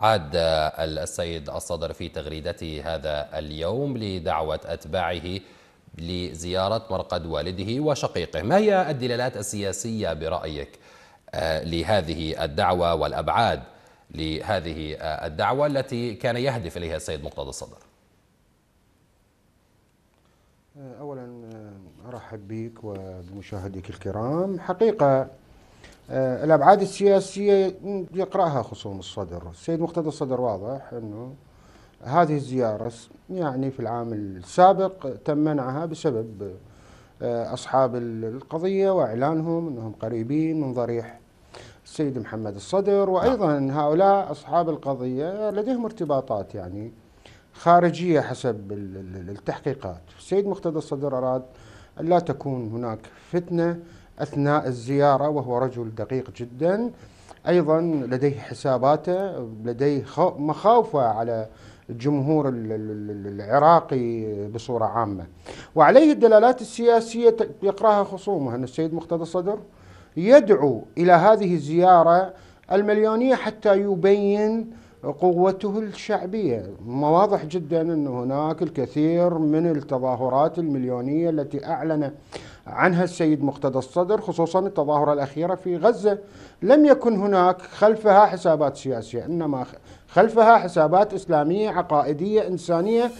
عاد السيد الصدر في تغريدته هذا اليوم لدعوة أتباعه لزيارة مرقد والده وشقيقه ما هي الدلالات السياسية برأيك آه، لهذه الدعوة والأبعاد لهذه آه، الدعوة التي كان يهدف إليها السيد مقتدى الصدر آه، أولا أرحب بك وبمشاهديك الكرام حقيقة آه، الابعاد السياسيه يقراها خصوم الصدر، السيد مقتدى الصدر واضح انه هذه الزياره يعني في العام السابق تم منعها بسبب آه، اصحاب القضيه واعلانهم انهم قريبين من ضريح السيد محمد الصدر وايضا هؤلاء اصحاب القضيه لديهم ارتباطات يعني خارجيه حسب التحقيقات، السيد مقتدى الصدر اراد أن لا تكون هناك فتنه أثناء الزيارة وهو رجل دقيق جدا أيضا لديه حساباته لديه مخاوفة على الجمهور العراقي بصورة عامة وعليه الدلالات السياسية يقرأها خصومه أن السيد مقتدى الصدر يدعو إلى هذه الزيارة المليونية حتى يبين قوته الشعبية واضح جدا أن هناك الكثير من التظاهرات المليونية التي أعلن عنها السيد مقتدى الصدر خصوصا التظاهرة الأخيرة في غزة لم يكن هناك خلفها حسابات سياسية إنما خلفها حسابات إسلامية عقائدية إنسانية